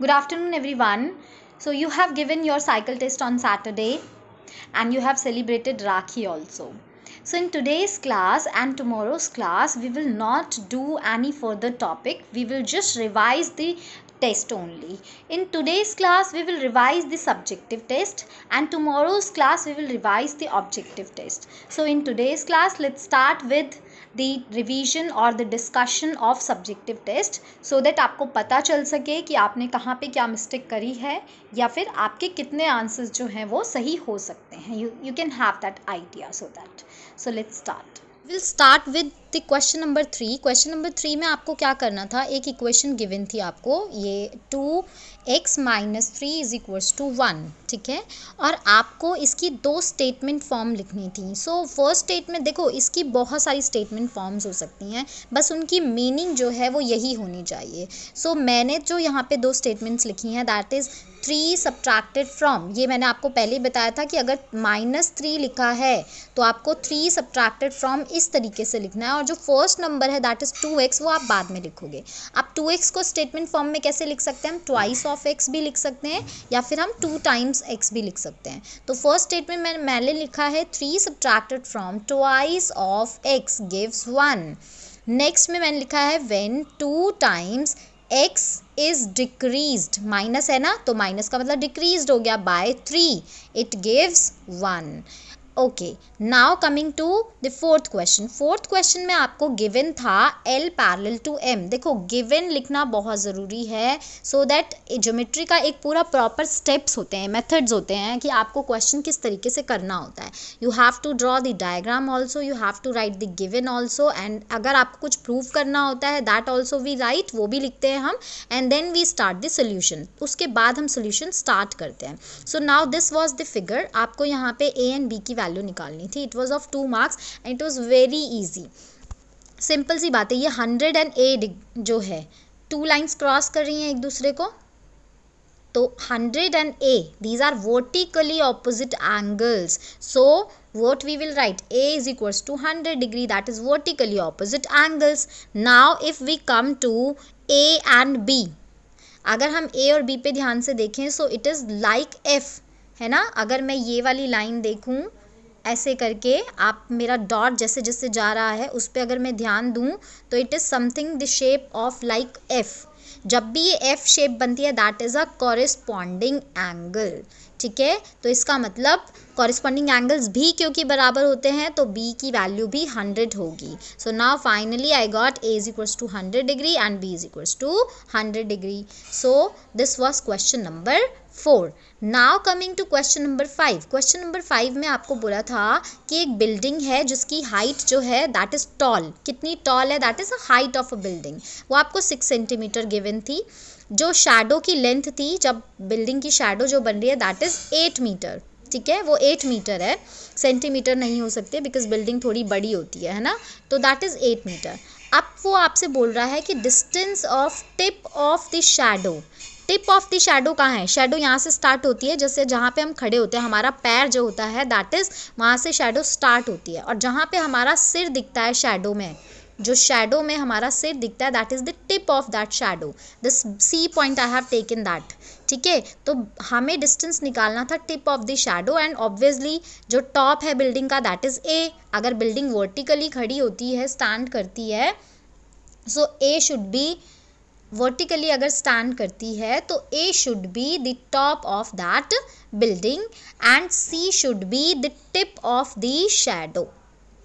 Good afternoon, everyone. So, you have given your cycle test on Saturday and you have celebrated Rakhi also. So, in today's class and tomorrow's class, we will not do any further topic. We will just revise the test only. In today's class, we will revise the subjective test and tomorrow's class, we will revise the objective test. So, in today's class, let's start with the revision और the discussion of subjective test so that आपको पता चल सके कि आपने कहाँ पे क्या मिस्टेक करी है या फिर आपके कितने आंसर्स जो हैं वो सही हो सकते हैं you you can have that idea so that so let's start will start with तो question number three question number three में आपको क्या करना था एक इक्वेशन गिवन थी आपको ये two x minus three is equals to one ठीक है और आपको इसकी दो स्टेटमेंट फॉर्म लिखनी थी सो फर्स्ट स्टेटमेंट देखो इसकी बहुत सारी स्टेटमेंट फॉर्म्स हो सकती हैं बस उनकी मीनिंग जो है वो यही होनी चाहिए सो so, मैंने जो यहाँ पे दो स्टेटमेंट्स लिखी हैं that is three subtracted from ये मैंने आपको पहले ही बताया था कि अगर माइनस थ्री लिखा है तो आपको थ्री सब्ट्रैक्टेड फ्रॉम इस तरीके से लिखना है और जो फर्स्ट नंबर है दैट इज़ टू एक्स वो आप बाद में लिखोगे आप टू एक्स को स्टेटमेंट फॉर्म में कैसे लिख सकते हैं हम ट्वाइस ऑफ एक्स भी लिख सकते हैं या फिर हम टू टाइम्स एक्स भी लिख सकते हैं तो फर्स्ट स्टेटमेंट मैंने मैंने लिखा है three subtracted from twice of x gives one next में मैंने लिखा है when two times x is decrease minus है ना तो माइनस का मतलब डिक्रीज हो गया by three it gives one okay now coming to the fourth question fourth question में आपको गिवन था एल पैरल टू एम देखो गिवन लिखना बहुत ज़रूरी है सो दैट ज्योमेट्री का एक पूरा प्रॉपर स्टेप्स होते हैं मेथड्स होते हैं कि आपको क्वेश्चन किस तरीके से करना होता है you have to draw the diagram also you have to write the given also and अगर आपको कुछ प्रूव करना होता है दैट ऑल्सो वी राइट वो भी लिखते हैं हम and then we start the solution उसके बाद हम सोल्यूशन स्टार्ट करते हैं so now this was the figure आपको यहाँ पे ए एंड बी की वैल्यू वैल्यू निकालनी थी it was of two marks and it was very easy simple सी बात है ये हंड्रेड एंड एट जो है टू लाइन्स क्रॉस कर रही हैं एक दूसरे को तो hundred and A these are vertically opposite angles so what we will write A is equals to hundred degree that is vertically opposite angles now if we come to A and B अगर हम A और B पे ध्यान से देखें so it is like F है ना अगर मैं ये वाली लाइन देखूँ ऐसे करके आप मेरा डॉट जैसे जैसे जा रहा है उस पर अगर मैं ध्यान दूँ तो it is something the shape of like F जब भी ये एफ शेप बनती है that is a corresponding angle ठीक है तो इसका मतलब कॉरिस्पॉन्डिंग एंगल्स भी क्योंकि बराबर होते हैं तो बी की वैल्यू भी हंड्रेड होगी so now finally I got A is equals to hundred degree and B is equals to hundred degree so this was question number four now coming to question number five question number five में आपको बोला था कि एक building है जिसकी height जो है दैट इज़ टॉल कितनी टॉल है that is a height of a building वो आपको सिक्स सेंटीमीटर गिवन थी जो शेडो की लेंथ थी जब बिल्डिंग की शेडो जो बन रही है दैट इज़ एट मीटर ठीक है वो एट मीटर है सेंटीमीटर नहीं हो सकते बिकॉज बिल्डिंग थोड़ी बड़ी होती है है ना तो दैट इज़ एट मीटर अब वो आपसे बोल रहा है कि distance of tip of the shadow tip of the shadow कहाँ है शेडो यहाँ से स्टार्ट होती है जैसे जहाँ पे हम खड़े होते हैं हमारा पैर जो होता है दैट इज़ वहाँ से शेडो स्टार्ट होती है और जहाँ पे हमारा सिर दिखता है शेडो में जो शेडो में हमारा सिर दिखता है that is the tip of that shadow the C point I have taken that ठीक है तो हमें डिस्टेंस निकालना था tip of the shadow and obviously जो टॉप है बिल्डिंग का दैट इज़ ए अगर बिल्डिंग वर्टिकली खड़ी होती है स्टैंड करती है so A should be vertically अगर स्टैंड करती है तो A should be the top of that building and C should be the tip of the shadow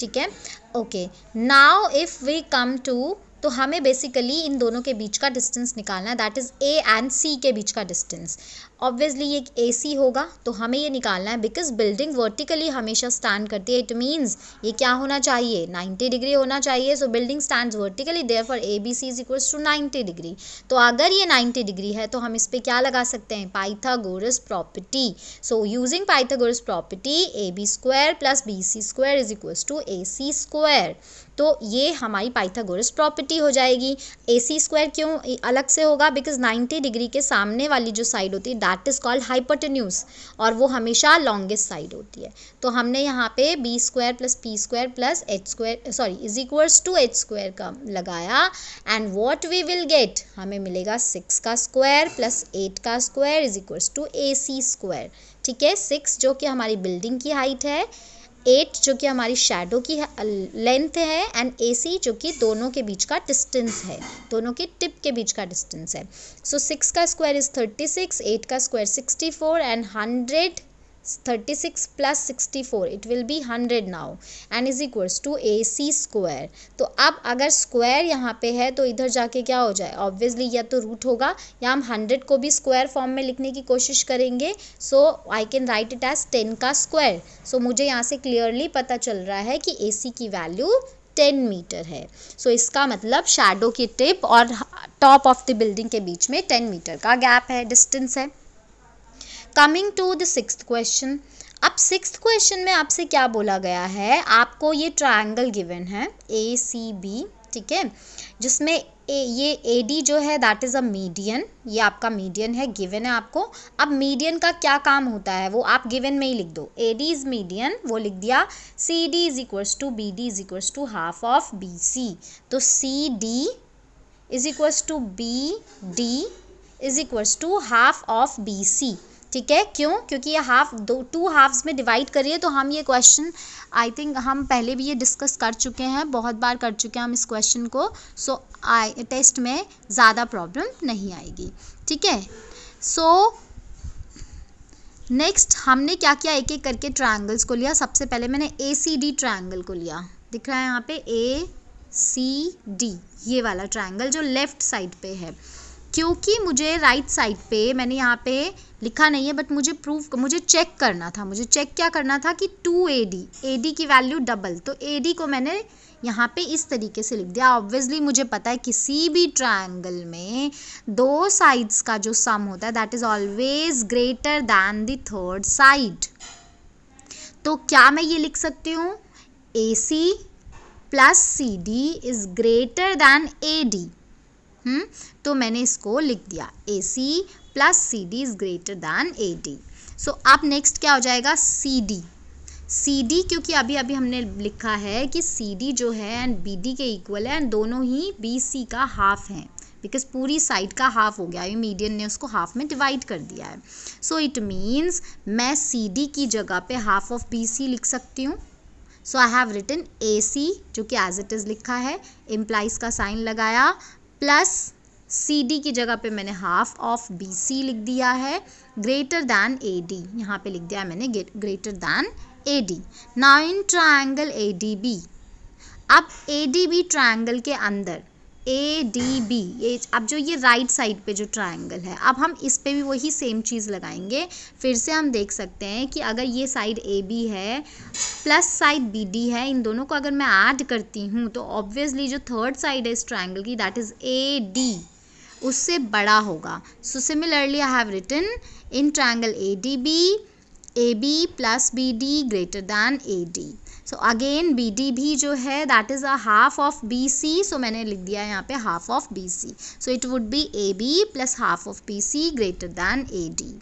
ठीक है okay now if we come to तो हमें बेसिकली इन दोनों के बीच का डिस्टेंस निकालना है that is A and C के बीच का डिस्टेंस ऑब्वियसली ये एक ए होगा तो हमें ये निकालना है बिकॉज बिल्डिंग वर्टिकली हमेशा स्टैंड करती है इट मीन्स ये क्या होना चाहिए 90 डिग्री होना चाहिए so building stand vertically there for A B C is equal to ninety degree तो अगर ये 90 डिग्री है तो हम इस पर क्या लगा सकते हैं Pythagoras property so using Pythagoras property A B square plus B C square is equal to A C square तो ये हमारी पाइथागोरस प्रॉपर्टी हो जाएगी ए सी स्क्वायर क्यों अलग से होगा बिकॉज 90 डिग्री के सामने वाली जो साइड होती है दैट इज़ कॉल्ड हाइपोटेन्यूज और वो हमेशा लॉन्गेस्ट साइड होती है तो हमने यहाँ पे B square plus P square plus H square sorry is equals to H square का लगाया and what we will get हमें मिलेगा सिक्स का स्क्वायर प्लस एट का square is equals to A C square ठीक है सिक्स जो कि हमारी बिल्डिंग की हाइट है एट जो कि हमारी शेडो की लेंथ है एंड ए सी जो कि दोनों के बीच का डिस्टेंस है दोनों के टिप के बीच का डिस्टेंस है सो so, सिक्स का square is thirty six eight का square sixty four and hundred thirty six plus sixty four it will be hundred now and is equals to A C square तो अब अगर square यहाँ पे है तो इधर जाके क्या हो जाए ऑब्वियसली या तो रूट होगा या हम हंड्रेड को भी स्क्वायर फॉर्म में लिखने की कोशिश करेंगे so I can write it as ten का स्क्वायर सो so, मुझे यहाँ से क्लियरली पता चल रहा है कि ए सी की वैल्यू टेन मीटर है सो so, इसका मतलब शेडो की टिप और टॉप ऑफ द बिल्डिंग के बीच में टेन मीटर का गैप है डिस्टेंस है coming to the six question अब सिक्स क्वेश्चन में आपसे क्या बोला गया है आपको ये ट्राइंगल गिवन है ए सी बी ठीक है जिसमें ए ये ए डी जो है दैट इज़ अ मीडियन ये आपका मीडियन है गिवन है आपको अब मीडियन का क्या काम होता है वो आप गिवन में ही लिख दो ए डी इज़ मीडियन वो लिख दिया C D is equals to B D is equals to half of B C तो C D is equals to B D is equals to half of B C ठीक है क्यों क्योंकि ये half दो टू हाफ्स में divide करिए तो हम ये क्वेश्चन आई थिंक हम पहले भी ये डिस्कस कर चुके हैं बहुत बार कर चुके हैं हम इस क्वेश्चन को सो आई टेस्ट में ज़्यादा प्रॉब्लम नहीं आएगी ठीक है सो नेक्स्ट हमने क्या किया एक एक करके ट्राइंगल्स को लिया सबसे पहले मैंने ए सी डी ट्राइंगल को लिया दिख रहा है यहाँ पे ए सी डी ये वाला ट्राइंगल जो लेफ़्ट साइड पे है क्योंकि मुझे राइट साइड पे मैंने यहाँ पे लिखा नहीं है बट मुझे प्रूव मुझे चेक करना था मुझे चेक क्या करना था कि two A D A D की वैल्यू डबल तो ए डी को मैंने यहाँ पे इस तरीके से लिख दिया ऑब्वियसली मुझे पता है किसी भी ट्रायंगल में दो साइड्स का जो सम होता है that is always greater than the third side तो क्या मैं ये लिख सकती हूँ A C plus C D is greater than A D हुँ? हम्म, तो मैंने इसको लिख दिया A C plus C D is greater than A D so अब नेक्स्ट क्या हो जाएगा सी डी सी डी क्योंकि अभी अभी हमने लिखा है कि सी डी जो है एंड बी डी के इक्वल है एंड दोनों ही बी सी का हाफ हैं बिकॉज पूरी साइड का हाफ हो गया है मीडियन ने उसको हाफ में डिवाइड कर दिया है सो इट मीन्स मैं सी डी की जगह पे हाफ ऑफ बी सी लिख सकती हूँ सो आई हैव रिटन ए सी जो कि एज इट इज़ लिखा है इम्प्लाइज का साइन लगाया प्लस सी डी की जगह पे मैंने हाफ ऑफ बी सी लिख दिया है ग्रेटर दैन ए डी यहाँ पे लिख दिया है मैंने greater than A D nine triangle A D B अब ए डी बी ट्राइंगल के अंदर ए डी बी ये अब जो ये राइट साइड पे जो ट्रायंगल है अब हम इस पे भी वही सेम चीज़ लगाएंगे फिर से हम देख सकते हैं कि अगर ये साइड ए बी है प्लस साइड बी डी है इन दोनों को अगर मैं ऐड करती हूँ तो ऑब्वियसली जो थर्ड साइड है इस ट्रायंगल की दैट इज़ ए डी उससे बड़ा होगा so similarly I have written in triangle A D B A B plus B D greater than A D so again B D भी जो है that is a half of B C so मैंने लिख दिया है यहाँ पे half of B C so it would be A B plus half of B C greater than A D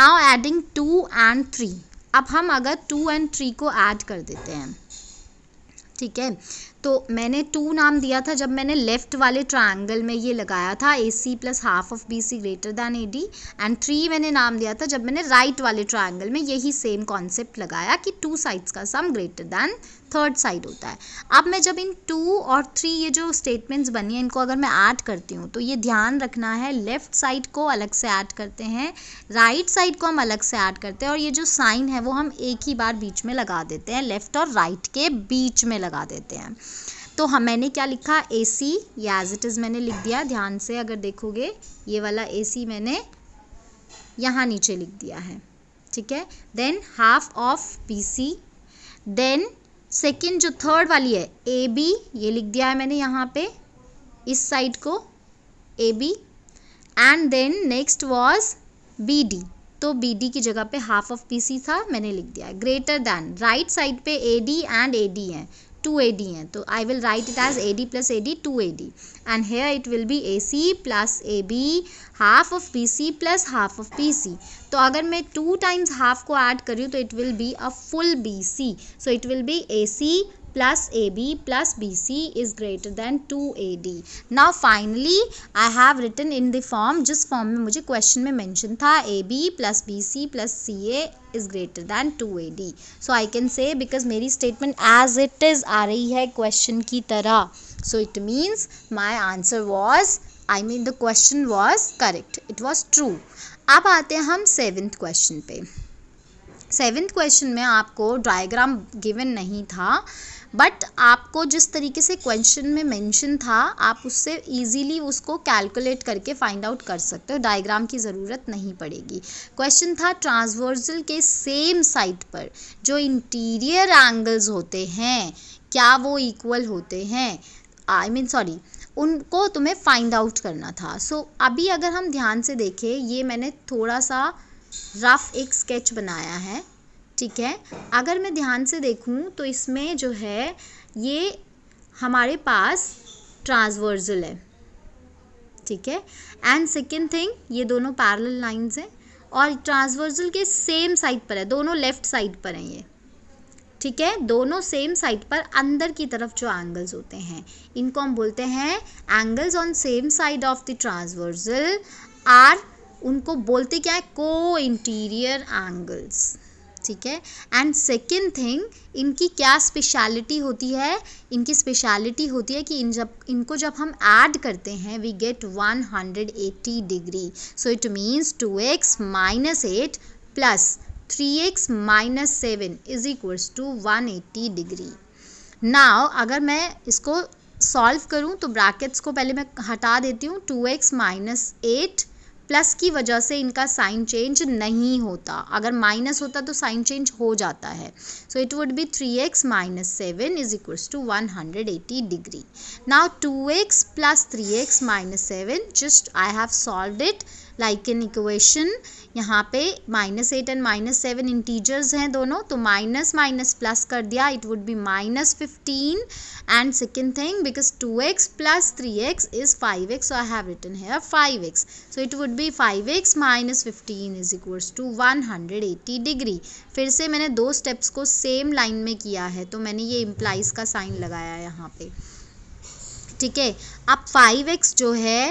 now adding two and three अब हम अगर two and three को ऐड कर देते हैं ठीक है तो मैंने टू नाम दिया था जब मैंने लेफ़्ट वाले ट्राइंगल में ये लगाया था A C plus half of B C greater than A D and three मैंने नाम दिया था जब मैंने राइट वाले ट्राइंगल में यही सेम कॉन्सेप्ट लगाया कि टू साइड्स का sum greater than third side होता है अब मैं जब इन टू और थ्री ये जो स्टेटमेंट्स बनी हैं इनको अगर मैं ऐड करती हूँ तो ये ध्यान रखना है लेफ्ट साइड को अलग से ऐड करते हैं राइट right साइड को हम अलग से ऐड करते हैं और ये जो साइन है वो हम एक ही बार बीच में लगा देते हैं लेफ्ट और राइट right के बीच में लगा देते हैं तो हम मैंने क्या लिखा ए सी ये एज इट इज़ मैंने लिख दिया ध्यान से अगर देखोगे ये वाला ए सी मैंने यहाँ नीचे लिख दिया है ठीक है then half of B C then second जो थर्ड वाली है ए बी ये लिख दिया है मैंने यहाँ पे इस साइड को A B and then next was B D तो बी डी की जगह पे हाफ ऑफ पी सी था मैंने लिख दिया है ग्रेटर दैन राइट साइड पे A D and A D है टू ए डी हैं तो I will write it as A D plus A D two A D and here it will be A C plus A B half of B C plus half of B C तो अगर मैं two times half को add करी तो it will be a full B C so it will be A C plus AB plus BC is greater than 2AD. Now finally I have written in the form जिस form में मुझे question में mention था AB plus BC plus CA is greater than 2AD. So I can say because मेरी statement as it is आ रही है question की तरह. So it means my answer was I mean the question was correct. It was true. अब आते हैं हम seventh question पे सेवेंथ क्वेश्चन में आपको डायग्राम गिवन नहीं था बट आपको जिस तरीके से क्वेश्चन में मेंशन था आप उससे इजीली उसको कैलकुलेट करके फाइंड आउट कर सकते हो डायग्राम की ज़रूरत नहीं पड़ेगी क्वेश्चन था ट्रांसवर्सल के सेम साइड पर जो इंटीरियर एंगल्स होते हैं क्या वो इक्वल होते हैं आई मीन सॉरी उनको तुम्हें फाइंड आउट करना था सो so, अभी अगर हम ध्यान से देखें ये मैंने थोड़ा सा रफ एक स्केच बनाया है ठीक है अगर मैं ध्यान से देखूँ तो इसमें जो है ये हमारे पास ट्रांसवर्जल है ठीक है एंड सेकेंड थिंग ये दोनों पैरल लाइन्स हैं और ट्रांसवर्जल के सेम साइड पर है दोनों लेफ्ट साइड पर हैं ये ठीक है दोनों सेम साइड पर अंदर की तरफ जो एंगल्स होते हैं इनको हम बोलते हैं angles on same side of the transversal are उनको बोलते क्या है को इंटीरियर एंगल्स ठीक है एंड सेकेंड थिंग इनकी क्या स्पेशलिटी होती है इनकी स्पेशलिटी होती है कि इन जब इनको जब हम ऐड करते हैं we get 180 degree so it means 2x x minus eight plus three x minus seven is equals to one eighty degree now अगर मैं इसको सॉल्व करूं तो ब्रैकेट्स को पहले मैं हटा देती हूँ two x minus eight plus की वजह से इनका साइन चेंज नहीं होता अगर माइनस होता तो साइन चेंज हो जाता है so it would be three x minus seven is equals to one hundred eighty degree now two x plus three x minus seven just I have solve it like in equation यहाँ पे minus eight and minus seven integers हैं दोनों तो minus minus plus कर दिया it would be minus fifteen and second thing because two x plus three x is five x so I have written here five x so it would be five x minus fifteen is equals to one hundred eighty degree फिर से मैंने दो steps को same line में किया है तो मैंने ये इम्प्लाइज का साइन लगाया है यहाँ पे ठीक है अब फाइव एक्स जो है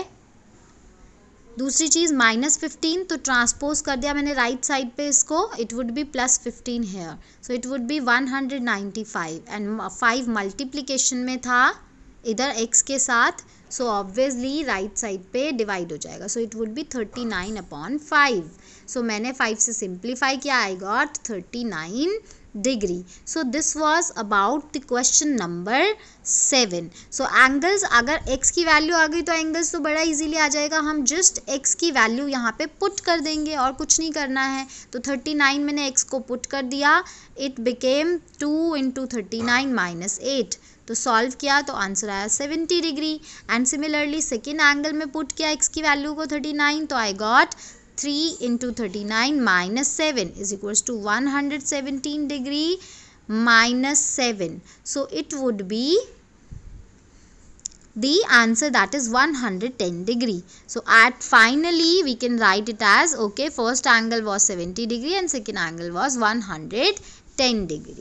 दूसरी चीज़ माइनस फिफ्टीन तो ट्रांसपोज कर दिया मैंने राइट right साइड पे इसको it would be plus fifteen here so it would be one hundred ninety five and five multiplication में था इधर एक्स के साथ सो ऑब्वियसली राइट साइड पे डिवाइड हो जाएगा so it would be thirty nine upon five so मैंने five से सिंप्लीफाई किया I got thirty nine degree so this was about the question number seven so angles अगर x की value आ गई तो एंगल्स तो बड़ा इजीली आ जाएगा हम जस्ट एक्स की वैल्यू यहाँ पे पुट कर देंगे और कुछ नहीं करना है तो थर्टी नाइन मैंने एक्स को पुट कर दिया it became two into thirty nine minus eight तो सॉल्व किया तो आंसर आया seventy degree and similarly second angle में पुट किया एक्स की वैल्यू को थर्टी नाइन तो I got 3 into 39 minus 7 is equals to 117 degree minus 7. So it would be the answer that is 110 degree. So at finally we can write it as okay first angle was 70 degree and second angle was 110 degree.